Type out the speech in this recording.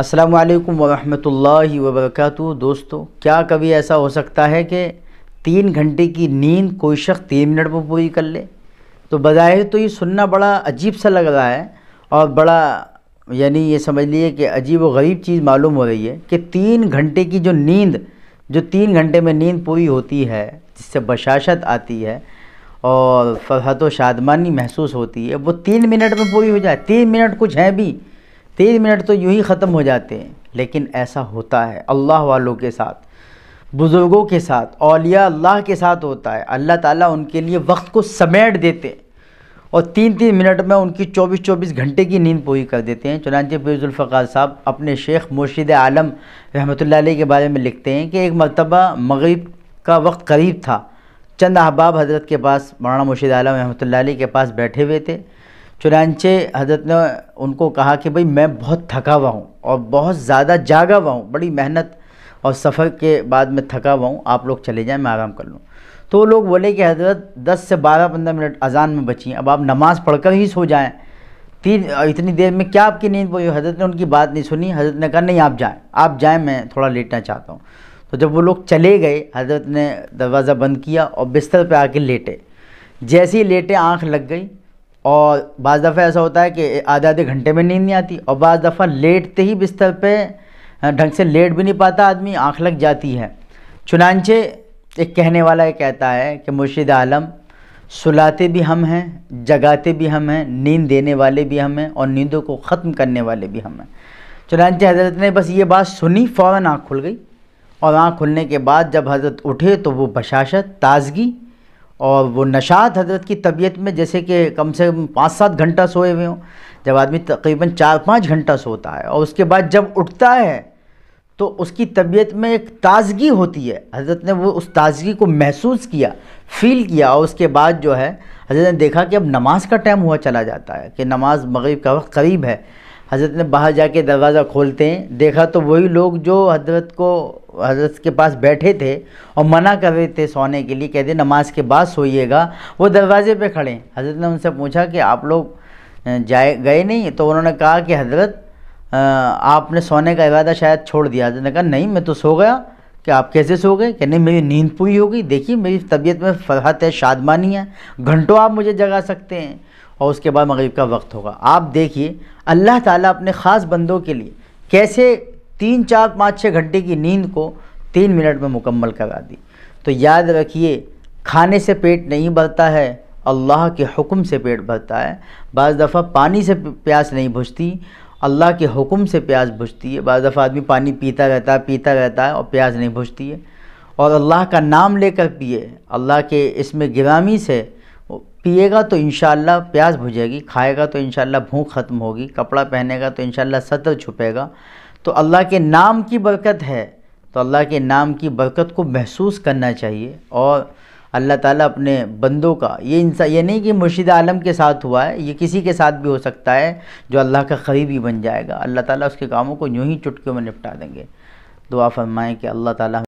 अस्सलाम वालेकुम वरहमतुल्लाहि वबरकातु दोस्तों क्या कभी ऐसा हो सकता है कि तीन घंटे की नींद कोई शख्स तीन मिनट में पूरी कर ले तो बज़ाहिर तो ये सुनना बड़ा अजीब सा लग रहा है और बड़ा यानी ये समझ लीजिए कि अजीब व गरीब चीज़ मालूम हो रही है कि तीन घंटे की जो नींद जो तीन घंटे में नींद पूरी होती है जिससे बशाशत आती है और फरहत व शादमानी महसूस होती है वो तीन मिनट में पूरी हो जाए तीन मिनट कुछ है भी तीन मिनट तो यूँ ही ख़त्म हो जाते हैं लेकिन ऐसा होता है अल्लाह वालों के साथ बुज़ुर्गों के साथ अलिया अल्लाह के साथ होता है अल्लाह ताला उनके लिए वक्त को समेट देते हैं और तीन तीन मिनट में उनकी चौबीस चौबीस घंटे की नींद पूरी कर देते हैं चुनानचे फिजुल्फ़ार साहब अपने शेख मुर्शिद आलम रहमत के बारे में लिखते हैं कि एक मरतबा मगरब का वक्त करीब था चंद अहबाब हज़रत के पास मौलाना मुर्शिद आलम रहमत के पास बैठे हुए थे चुनानचे हजरत ने उनको कहा कि भाई मैं बहुत थका हुआ हूँ और बहुत ज़्यादा जागा हुआ हूँ बड़ी मेहनत और सफ़र के बाद मैं थका हुआ हूँ आप लोग चले जाएँ मैं आराम कर लूँ तो वो लोग बोले कि हजरत 10 से 12 15 मिनट अजान में बची अब आप नमाज़ पढ़कर ही सो जाएँ तीन इतनी देर में क्या आपकी नींद बोली हजरत ने उनकी बात नहीं सुनी हजरत ने कहा नहीं आप जाएँ आप जाएँ मैं थोड़ा लेटना चाहता हूँ तो जब वो लोग चले गए हजरत ने दरवाज़ा बंद किया और बिस्तर पर आके लेटे जैसे ही लेटे आँख लग गई और बज़ दफ़ा ऐसा होता है कि आधे आधे घंटे में नींद नहीं आती और बज़ दफ़ा लेटते ही बिस्तर पे ढंग से लेट भी नहीं पाता आदमी आँख लग जाती है चुनानचे एक कहने वाला ये कहता है कि मुर्शिद आलम सुलाते भी हम हैं जगाते भी हम हैं नींद देने वाले भी हम हैं और नींदों को ख़त्म करने वाले भी हम हैं चुनानचे हज़रत ने बस ये बात सुनी फ़ौरन आँख खुल गई और आँख खुलने के बाद जब हज़रत उठे तो वो बशाशत ताजगी और वो नशात हजरत की तबीयत में जैसे कि कम से कम पाँच सात घंटा सोए हुए हों जब आदमी तकरीबन चार पाँच घंटा सोता है और उसके बाद जब उठता है तो उसकी तबीयत में एक ताज़गी होती है हजरत ने वो उस ताज़गी को महसूस किया फील किया और उसके बाद जो है हजरत ने देखा कि अब नमाज का टाइम हुआ चला जाता है कि नमाज मगरब का वक्त करीब है हज़रत ने बाहर जाके दरवाज़ा खोलते हैं देखा तो वही लोग जो हजरत को हजरत के पास बैठे थे और मना कर रहे थे सोने के लिए कहते नमाज के बाद सोइएगा वो दरवाजे पे खड़े हजरत ने उनसे पूछा कि आप लोग जाए गए नहीं तो उन्होंने कहा कि हजरत आपने सोने का इरादा शायद छोड़ दिया हजरत ने कहा नहीं मैं तो सो गया कि आप कैसे सो गए कहने नहीं मेरी नींद पूरी हो गई देखिए मेरी तबीयत में फरहत है शादमानी है घंटों आप मुझे जगा सकते हैं और उसके बाद मगरिब का वक्त होगा आप देखिए अल्लाह ताला अपने ख़ास बंदों के लिए कैसे तीन चार पाँच छः घंटे की नींद को तीन मिनट में मुकम्मल करा दी तो याद रखिए खाने से पेट नहीं भरता है अल्लाह के हुक्म से पेट भरता है बज़ दफ़ा पानी से प्यास नहीं बुझती अल्लाह के हुक्म से प्यास बुझती है बज़ दफ़ा आदमी पानी पीता रहता है पीता रहता है और प्यास नहीं बुझती है और अल्लाह का नाम लेकर पिए अल्लाह के इसमें गिरामी से पिएगा तो इन प्यास बुझेगी खाएगा तो इन भूख ख़त्म होगी कपड़ा पहनेगा तो इन सतर छुपेगा तो अल्लाह के नाम की बरकत है तो अल्लाह के नाम की बरकत को महसूस करना चाहिए और अल्लाह ताला अपने बंदों का ये इंसान ये नहीं कि मुर्शिद आलम के साथ हुआ है ये किसी के साथ भी हो सकता है जो अल्लाह का करीबी बन जाएगा अल्लाह ताला उसके कामों को यूँ ही चुटकियों में निपटा देंगे दुआ फरमाएँ कि अल्लाह ताला